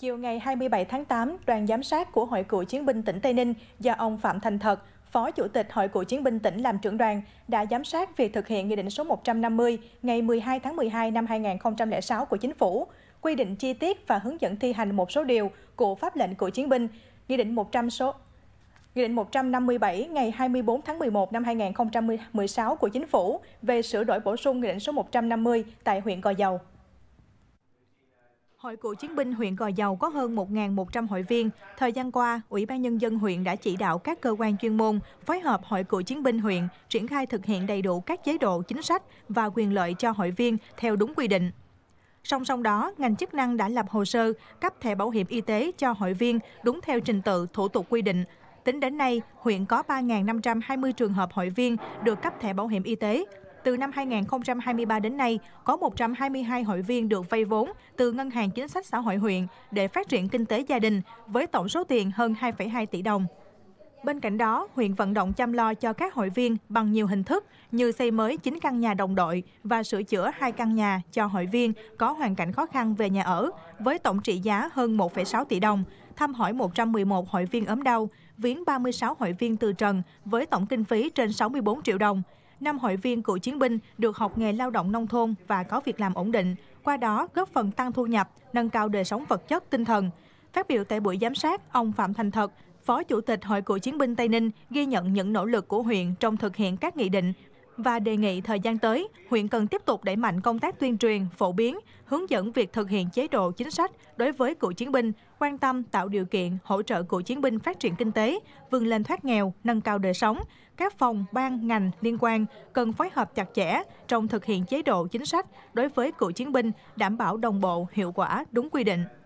Chiều ngày 27 tháng 8, đoàn giám sát của Hội cựu chiến binh tỉnh Tây Ninh do ông Phạm Thành Thật, Phó Chủ tịch Hội cựu chiến binh tỉnh làm trưởng đoàn, đã giám sát việc thực hiện Nghị định số 150 ngày 12 tháng 12 năm 2006 của Chính phủ, quy định chi tiết và hướng dẫn thi hành một số điều của pháp lệnh cựu chiến binh, Nghị định 100 số Nghị định 157 ngày 24 tháng 11 năm 2016 của Chính phủ về sửa đổi bổ sung Nghị định số 150 tại huyện Gò Dầu. Hội cựu chiến binh huyện Gò Dầu có hơn 1.100 hội viên. Thời gian qua, Ủy ban Nhân dân huyện đã chỉ đạo các cơ quan chuyên môn phối hợp Hội cựu chiến binh huyện triển khai thực hiện đầy đủ các chế độ, chính sách và quyền lợi cho hội viên theo đúng quy định. Song song đó, ngành chức năng đã lập hồ sơ cấp thẻ bảo hiểm y tế cho hội viên đúng theo trình tự thủ tục quy định. Tính đến nay, huyện có 3.520 trường hợp hội viên được cấp thẻ bảo hiểm y tế, từ năm 2023 đến nay, có 122 hội viên được vay vốn từ Ngân hàng Chính sách Xã hội huyện để phát triển kinh tế gia đình với tổng số tiền hơn 2,2 tỷ đồng. Bên cạnh đó, huyện vận động chăm lo cho các hội viên bằng nhiều hình thức như xây mới 9 căn nhà đồng đội và sửa chữa hai căn nhà cho hội viên có hoàn cảnh khó khăn về nhà ở với tổng trị giá hơn 1,6 tỷ đồng, thăm hỏi 111 hội viên ốm đau, viếng 36 hội viên từ trần với tổng kinh phí trên 64 triệu đồng năm hội viên cựu chiến binh được học nghề lao động nông thôn và có việc làm ổn định, qua đó góp phần tăng thu nhập, nâng cao đời sống vật chất, tinh thần. Phát biểu tại buổi giám sát, ông Phạm Thành Thật, Phó Chủ tịch Hội Cựu Chiến binh Tây Ninh ghi nhận những nỗ lực của huyện trong thực hiện các nghị định và đề nghị thời gian tới, huyện cần tiếp tục đẩy mạnh công tác tuyên truyền, phổ biến, hướng dẫn việc thực hiện chế độ chính sách đối với cựu chiến binh, quan tâm tạo điều kiện hỗ trợ cựu chiến binh phát triển kinh tế, vươn lên thoát nghèo, nâng cao đời sống. Các phòng, ban, ngành liên quan cần phối hợp chặt chẽ trong thực hiện chế độ chính sách đối với cựu chiến binh, đảm bảo đồng bộ, hiệu quả, đúng quy định.